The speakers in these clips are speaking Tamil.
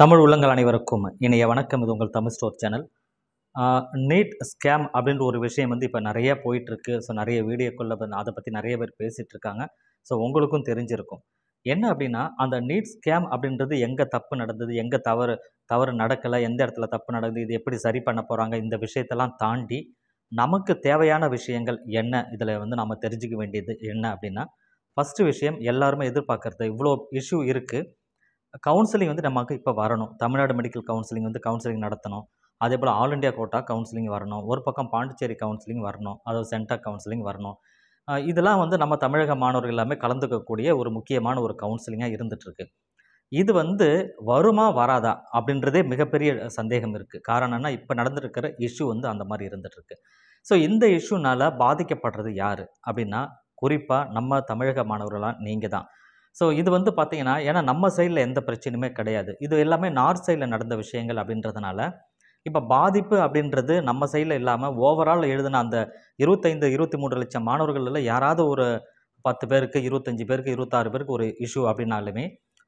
தமிழ் உள்ளங்கள் அனைவருக்கும் இணைய வணக்கம் இது உங்கள் Tamil store channel NEET scam அப்படின்ற ஒரு விஷயம் வந்து இப்போ நிறைய போயிட்டுருக்கு ஸோ நிறைய வீடியோக்குள்ளே அதை பற்றி நிறைய பேர் பேசிகிட்டு இருக்காங்க ஸோ உங்களுக்கும் தெரிஞ்சிருக்கும் என்ன அப்படின்னா அந்த நீட் ஸ்கேம் அப்படின்றது எங்கே தப்பு நடந்தது எங்கே தவறு தவறு நடக்கலை எந்த இடத்துல தப்பு நடந்தது இது எப்படி சரி பண்ண போகிறாங்க இந்த விஷயத்தெல்லாம் தாண்டி நமக்கு தேவையான விஷயங்கள் என்ன இதில் வந்து நம்ம தெரிஞ்சுக்க வேண்டியது என்ன அப்படின்னா ஃபஸ்ட்டு விஷயம் எல்லாருமே எதிர்பார்க்குறது இவ்வளோ இஷ்யூ இருக்குது கவுன்சிலிங் வந்து நமக்கு இப்போ வரணும் தமிழ்நாடு மெடிக்கல் கவுன்சிலிங் வந்து கவுன்சிலிங் நடத்தணும் அதே போல் ஆல் இண்டியா கோட்டா கவுன்சிலிங் வரணும் ஒரு பக்கம் பாண்டிச்சேரி கவுன்சிலிங் வரணும் அதாவது சென்டாக் கவுன்சிலிங் வரணும் இதெல்லாம் வந்து நம்ம தமிழக மாணவர்கள் எல்லாமே கலந்துக்கக்கூடிய ஒரு முக்கியமான ஒரு கவுன்சிலிங்காக இருந்துகிட்ருக்கு இது வந்து வருமா வராதா அப்படின்றதே மிகப்பெரிய சந்தேகம் இருக்குது காரணம்னா இப்போ நடந்துருக்கிற இஷ்யூ வந்து அந்த மாதிரி இருந்துகிட்ருக்கு ஸோ இந்த இஷ்யூனால் பாதிக்கப்படுறது யார் அப்படின்னா குறிப்பாக நம்ம தமிழக மாணவர்களாக நீங்கள் தான் ஸோ இது வந்து பார்த்திங்கன்னா ஏன்னா நம்ம சைடில் எந்த பிரச்சனையுமே கிடையாது இது எல்லாமே நார்த் சைடில் நடந்த விஷயங்கள் அப்படின்றதுனால இப்போ பாதிப்பு அப்படின்றது நம்ம சைடில் இல்லாமல் ஓவரால் எழுதின அந்த இருபத்தைந்து இருபத்தி மூன்று லட்சம் மாணவர்களில் யாராவது ஒரு பத்து பேருக்கு இருபத்தஞ்சி பேருக்கு இருபத்தாறு பேருக்கு ஒரு இஷ்யூ அப்படின்னாலுமே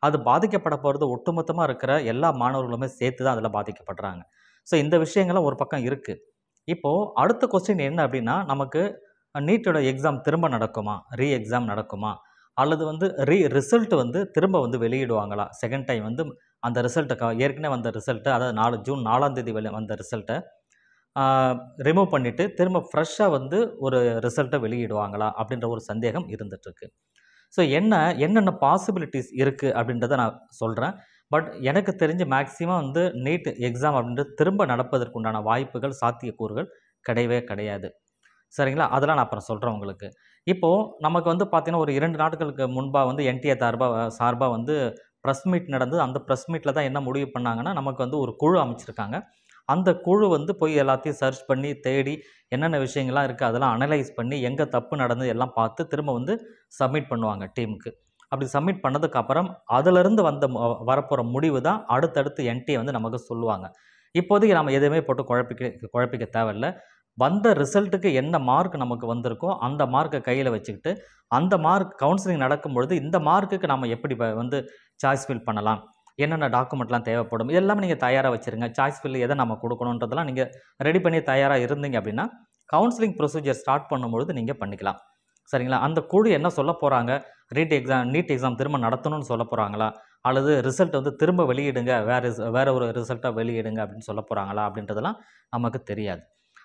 அது பாதிக்கப்பட போகிறது ஒட்டுமொத்தமாக இருக்கிற எல்லா மாணவர்களுமே சேர்த்து தான் அதில் பாதிக்கப்படுறாங்க ஸோ இந்த விஷயங்கள்லாம் ஒரு பக்கம் இருக்குது இப்போது அடுத்த கொஸ்டின் என்ன அப்படின்னா நமக்கு நீட்டோட எக்ஸாம் திரும்ப நடக்குமா ரீ எக்ஸாம் நடக்குமா அல்லது வந்து ரீ ரிசல்ட் வந்து திரும்ப வந்து வெளியிடுவாங்களா செகண்ட் டைம் வந்து அந்த ரிசல்ட்டை ஏற்கனவே வந்த ரிசல்ட்டு அதாவது நாலு ஜூன் நாலாம் தேதி வெளி வந்த ரிசல்ட்டை ரிமூவ் பண்ணிவிட்டு திரும்ப ஃப்ரெஷ்ஷாக வந்து ஒரு ரிசல்ட்டை வெளியிடுவாங்களா அப்படின்ற ஒரு சந்தேகம் இருந்துகிட்ருக்கு ஸோ என்ன என்னென்ன பாசிபிலிட்டிஸ் இருக்குது அப்படின்றத நான் சொல்கிறேன் பட் எனக்கு தெரிஞ்சு மேக்ஸிமம் வந்து நீட் எக்ஸாம் அப்படின்றது திரும்ப நடப்பதற்குண்டான வாய்ப்புகள் சாத்தியக்கூறுகள் கிடையவே கிடையாது சரிங்களா அதெல்லாம் நான் அப்புறம் சொல்கிறேன் உங்களுக்கு இப்போது நமக்கு வந்து பார்த்திங்கன்னா ஒரு இரண்டு நாட்களுக்கு முன்பாக வந்து என்டிஏ சார்பாக சார்பாக வந்து ப்ரெஸ் மீட் நடந்தது அந்த ப்ரெஸ் மீட்டில் தான் என்ன முடிவு பண்ணாங்கன்னா நமக்கு வந்து ஒரு குழு அமைச்சிருக்காங்க அந்த குழு வந்து போய் எல்லாத்தையும் சர்ச் பண்ணி தேடி என்னென்ன விஷயங்கள்லாம் இருக்குது அதெல்லாம் அனலைஸ் பண்ணி எங்கே தப்பு நடந்தது எல்லாம் பார்த்து திரும்ப வந்து சப்மிட் பண்ணுவாங்க டீமுக்கு அப்படி சப்மிட் பண்ணதுக்கப்புறம் அதிலிருந்து வந்த வரப்போகிற முடிவு தான் அடுத்தடுத்து என்டிஏ வந்து நமக்கு சொல்லுவாங்க இப்போதைக்கு நம்ம எதுவுமே போட்டு குழப்பிக்க குழப்பிக்க தேவையில்லை வந்த ரிசல்ட்டுக்கு என்ன மார்க் நமக்கு வந்திருக்கோ அந்த மார்க்கை கையில் வச்சுக்கிட்டு அந்த மார்க் கவுன்சிலிங் நடக்கும் பொழுது இந்த மார்க்குக்கு நம்ம எப்படி வந்து சாய்ஸ் ஃபில் பண்ணலாம் என்னென்ன டாக்குமெண்ட்லாம் தேவைப்படும் இதெல்லாம் நீங்கள் தயாராக வச்சுருங்க சாய்ஸ் ஃபில் எதை நம்ம கொடுக்கணுன்றதெல்லாம் நீங்கள் ரெடி பண்ணி தயாராக இருந்தீங்க அப்படின்னா கவுன்சிலிங் ப்ரொசீஜர் ஸ்டார்ட் பண்ணும்பொழுது நீங்கள் பண்ணிக்கலாம் சரிங்களா அந்த குழு என்ன சொல்ல போகிறாங்க ரீட் எக்ஸாம் நீட் எக்ஸாம் திரும்ப நடத்தணும்னு சொல்ல போகிறாங்களா அல்லது ரிசல்ட் வந்து திரும்ப வெளியிடுங்க வேறு வேறு ஒரு ரிசல்ட்டாக வெளியிடுங்க அப்படின்னு சொல்ல போகிறாங்களா அப்படின்றதெல்லாம் நமக்கு தெரியாது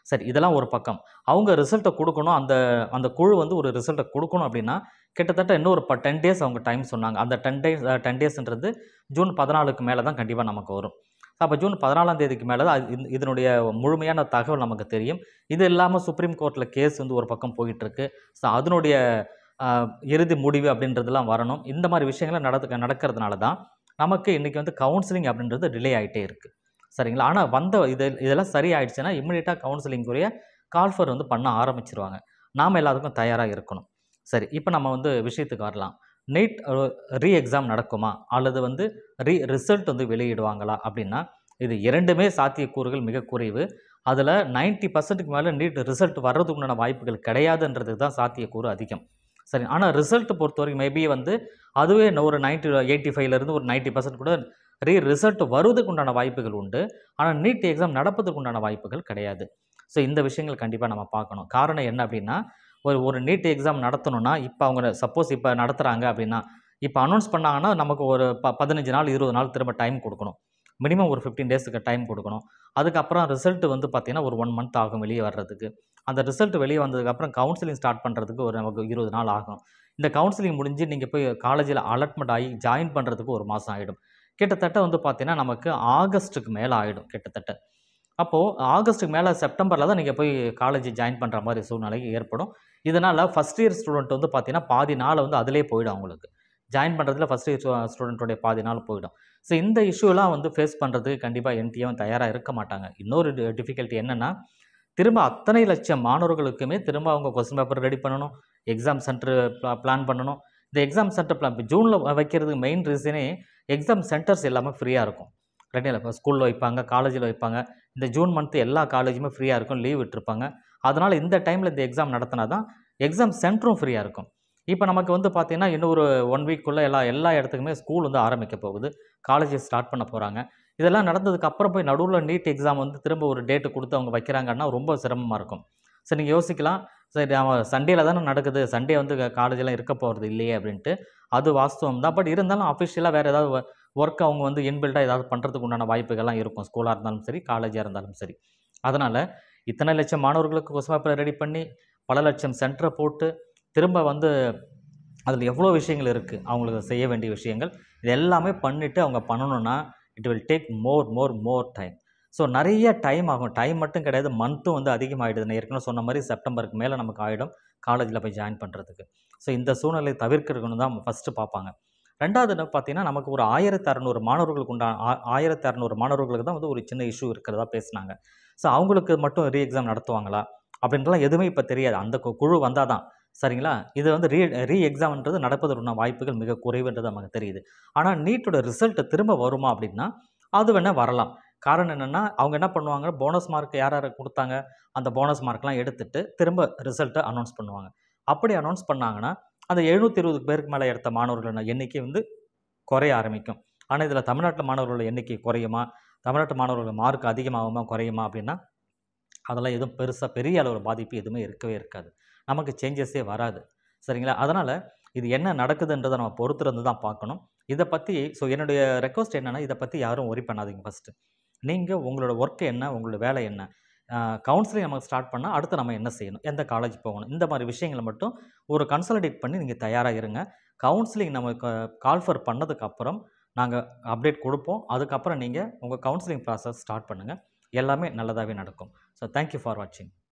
சரி இதெல்லாம் ஒரு பக்கம் அவங்க ரிசல்ட்டை கொடுக்கணும் அந்த அந்த குழு வந்து ஒரு ரிசல்ட்டை கொடுக்கணும் அப்படின்னா கிட்டத்தட்ட இன்னும் ஒரு டென் டேஸ் அவங்க டைம் சொன்னாங்க அந்த டென் டேஸ் டென் டேஸ்ன்றது ஜூன் பதினாலுக்கு மேலே தான் கண்டிப்பாக நமக்கு வரும் அப்போ ஜூன் பதினாலாம் தேதிக்கு மேலே தான் இதனுடைய முழுமையான தகவல் நமக்கு தெரியும் இது இல்லாமல் சுப்ரீம் கோர்ட்டில் கேஸ் வந்து ஒரு பக்கம் போயிட்டுருக்கு ஸோ அதனுடைய இறுதி முடிவு அப்படின்றதுலாம் வரணும் இந்த மாதிரி விஷயங்கள்லாம் நடத்து நடக்கிறதுனால தான் நமக்கு இன்றைக்கி வந்து கவுன்சிலிங் அப்படின்றது டிலே ஆகிட்டே இருக்குது சரிங்களா ஆனால் வந்த இது இதெல்லாம் சரி ஆயிடுச்சுன்னா இம்மிடியட்டாக கவுன்சிலிங்குரிய கால்ஃபர் வந்து பண்ண ஆரம்பிச்சிருவாங்க நாம் எல்லாத்துக்கும் தயாராக இருக்கணும் சரி இப்போ நம்ம வந்து விஷயத்துக்கு வரலாம் நீட் ரீ எக்ஸாம் நடக்குமா அல்லது வந்து ரீ ரிசல்ட் வந்து வெளியிடுவாங்களா அப்படின்னா இது இரண்டுமே சாத்தியக்கூறுகள் மிக குறைவு அதில் நைன்ட்டி பர்சன்ட்டுக்கு மேலே நீட் ரிசல்ட் வர்றதுக்குண்டான வாய்ப்புகள் கிடையாதுன்றதுக்கு தான் சாத்தியக்கூறு அதிகம் சரி ஆனால் ரிசல்ட் பொறுத்த வரைக்கும் மேபி வந்து அதுவே ஒரு நைன்ட்டி எயிட்டி ஃபைவ்லேருந்து ஒரு நைன்ட்டி பர்சன்ட் கூட ரீ ரிசல்ட் வருவதுக்கு உண்டான வாய்ப்புகள் உண்டு ஆனால் நீட் எக்ஸாம் நடப்பதற்கு உண்டான வாய்ப்புகள் கிடையாது ஸோ இந்த விஷயங்கள் கண்டிப்பாக நம்ம பார்க்கணும் காரணம் என்ன அப்படின்னா ஒரு ஒரு நீட் எக்ஸாம் நடத்தணும்னா இப்போ அவங்க சப்போஸ் இப்போ நடத்துகிறாங்க அப்படின்னா இப்போ அனௌன்ஸ் பண்ணாங்கன்னா நமக்கு ஒரு ப பதினஞ்சு நாள் இருபது நாள் திரும்ப டைம் கொடுக்கணும் மினிமம் ஒரு ஃபிஃப்டீன் டேஸுக்கு டைம் கொடுக்கணும் அதுக்கப்புறம் ரிசல்ட் வந்து பார்த்திங்கன்னா ஒரு ஒன் மந்த் ஆகும் வெளியே வர்றதுக்கு அந்த ரிசல்ட் வெளியே வந்ததுக்கப்புறம் கவுன்சிலிங் ஸ்டார்ட் பண்ணுறதுக்கு ஒரு நமக்கு இருபது நாள் ஆகும் இந்த கவுன்சிலிங் முடிஞ்சு நீங்கள் போய் காலேஜில் அலாட்மெண்ட் ஆகி ஜாயின் பண்ணுறதுக்கு ஒரு மாதம் ஆகிடும் கிட்டத்தட்ட வந்து பார்த்தீங்கன்னா நமக்கு ஆகஸ்ட்டுக்கு மேலே ஆகிடும் கிட்டத்தட்ட அப்போது ஆகஸ்ட்டுக்கு மேலே செப்டம்பரில் தான் நீங்கள் போய் காலேஜ் ஜாயின் பண்ணுற மாதிரி சூழ்நிலைக்கு ஏற்படும் இதனால் ஃபஸ்ட் இயர் ஸ்டூடெண்ட் வந்து பார்த்திங்கன்னா பாதி நாள் வந்து அதிலே போயிடும் அவங்களுக்கு ஜாயின் பண்ணுறதுல ஃபஸ்ட் இயர் ஸ்டூடெண்ட்டுடைய பாதி நாள் போயிடும் ஸோ இந்த இஷ்யூலாம் வந்து ஃபேஸ் பண்ணுறதுக்கு கண்டிப்பாக என்டிஎம் தயாராக இருக்க மாட்டாங்க இன்னொரு டிஃபிகல்ட்டி என்னென்னா திரும்ப அத்தனை லட்சம் மாணவர்களுக்குமே திரும்ப அவங்க கொஸ்டின் பேப்பர் ரெடி பண்ணணும் எக்ஸாம் சென்டர் பிளான் பண்ணணும் இந்த எக்ஸாம் சென்டர் பிளான் ஜூனில் வைக்கிறதுக்கு மெயின் ரீசனே எக்ஸாம் சென்டர்ஸ் எல்லாமே ஃப்ரீயாக இருக்கும் ரெட்டியில் இப்போ ஸ்கூலில் வைப்பாங்க காலேஜில் வைப்பாங்க இந்த ஜூன் மந்த்து எல்லா காலேஜுமே ஃப்ரீயாக இருக்கும் லீவ் விட்டுருப்பாங்க அதனால் இந்த டைமில் இந்த எக்ஸாம் நடத்தினா தான் எக்ஸாம் சென்டரும் ஃப்ரீயாக இருக்கும் இப்போ நமக்கு வந்து பார்த்திங்கன்னா இன்னும் ஒரு ஒன் வீக்குள்ளே எல்லா எல்லா இடத்துக்குமே ஸ்கூல் வந்து ஆரம்பிக்க போகுது காலேஜஸ் ஸ்டார்ட் பண்ண போகிறாங்க இதெல்லாம் நடந்ததுக்கு அப்புறம் போய் நடுவில் நீட் எக்ஸாம் வந்து திரும்ப ஒரு டேட்டு கொடுத்து அவங்க வைக்கிறாங்கன்னா ரொம்ப சிரமமாக இருக்கும் சரி நீங்கள் யோசிக்கலாம் சரி அவன் சண்டேல தானே நடக்குது சண்டே வந்து காலேஜெலாம் இருக்க போகிறது இல்லையே அப்படின்ட்டு அது வாஸ்தவம் தான் பட் இருந்தாலும் அஃபிஷியலாக வேறு ஏதாவது ஒர்க் அவங்க வந்து இன்பில்டாக ஏதாவது பண்ணுறதுக்கு உண்டான வாய்ப்புகள்லாம் இருக்கும் ஸ்கூலாக இருந்தாலும் சரி காலேஜாக இருந்தாலும் சரி அதனால் இத்தனை லட்சம் மாணவர்களுக்கு கொசுவாப்பில் ரெடி பண்ணி பல லட்சம் சென்டரை போட்டு திரும்ப வந்து அதில் எவ்வளோ விஷயங்கள் இருக்குது அவங்களுக்கு செய்ய வேண்டிய விஷயங்கள் இது எல்லாமே பண்ணிவிட்டு அவங்க பண்ணணுன்னா it will take more more more time so நிறைய டைம் ஆகும் டைம் மட்டும் கிடையாது மந்த்தும் வந்து அதிகமாகிடுது ஏற்கனவே சொன்ன மாதிரி செப்டம்பருக்கு மேலே நமக்கு ஆகிடும் காலேஜில் போய் ஜாயின் பண்ணுறதுக்கு ஸோ இந்த சூழ்நிலையை தவிர்க்கிறதுன்னு தான் ஃபஸ்ட்டு பார்ப்பாங்க ரெண்டாவது என்ன பார்த்தீங்கன்னா நமக்கு ஒரு ஆயிரத்தி அறநூறு மாணவர்களுக்கு உண்டான ஆயிரத்தி அறநூறு மாணவர்களுக்கு தான் வந்து ஒரு சின்ன இஷ்யூ இருக்கிறதா பேசினாங்க ஸோ அவங்களுக்கு மட்டும் ரீ எக்ஸாம் நடத்துவாங்களா அப்படின்றலாம் எதுவுமே இப்போ தெரியாது அந்த குழு வந்தால் தான் சரிங்களா இது வந்து ரீ ரீ எக்ஸாம்ன்றது நடப்பதற்கான வாய்ப்புகள் மிக குறைவுன்றது நமக்கு தெரியுது ஆனால் நீட்டோட ரிசல்ட்டு திரும்ப வருமா அப்படின்னா அது வேணால் வரலாம் காரணம் என்னென்னா அவங்க என்ன பண்ணுவாங்க போனஸ் மார்க் யார் யார் கொடுத்தாங்க அந்த போனஸ் மார்க்லாம் எடுத்துகிட்டு திரும்ப ரிசல்ட்டை அனௌன்ஸ் பண்ணுவாங்க அப்படி அனௌன்ஸ் பண்ணாங்கன்னா அந்த எழுநூற்றி இருபது பேருக்கு மேலே எடுத்த மாணவர்களோட எண்ணிக்கை வந்து குறைய ஆரம்பிக்கும் ஆனால் இதில் தமிழ்நாட்டில் மாணவர்களோட எண்ணிக்கை குறையுமா தமிழ்நாட்டு மாணவர்கள் மார்க் அதிகமாகுமா குறையுமா அப்படின்னா அதெல்லாம் எதுவும் பெருசாக பெரிய அளவில் பாதிப்பு எதுவுமே இருக்கவே இருக்காது நமக்கு சேஞ்சஸே வராது சரிங்களா அதனால் இது என்ன நடக்குதுன்றதை நம்ம பொறுத்துருந்து தான் பார்க்கணும் இதை பற்றி ஸோ என்னுடைய ரெக்வஸ்ட் என்னென்னா இதை பற்றி யாரும் ஒரி பண்ணாதீங்க ஃபஸ்ட்டு நீங்கள் உங்களோட ஒர்க்கு என்ன உங்களோட வேலை என்ன கவுன்சிலிங் நமக்கு ஸ்டார்ட் பண்ணால் அடுத்து நம்ம என்ன செய்யணும் எந்த காலேஜ் போகணும் இந்த மாதிரி விஷயங்களை மட்டும் ஒரு கன்சல்டேட் பண்ணி நீங்கள் தயாராக இருங்க கவுன்சிலிங் நம்ம கால்ஃபர் பண்ணதுக்கப்புறம் நாங்கள் அப்டேட் கொடுப்போம் அதுக்கப்புறம் நீங்கள் உங்கள் கவுன்சிலிங் ப்ராசஸ் ஸ்டார்ட் பண்ணுங்கள் எல்லாமே நல்லதாகவே நடக்கும் ஸோ தேங்க்யூ ஃபார் வாட்சிங்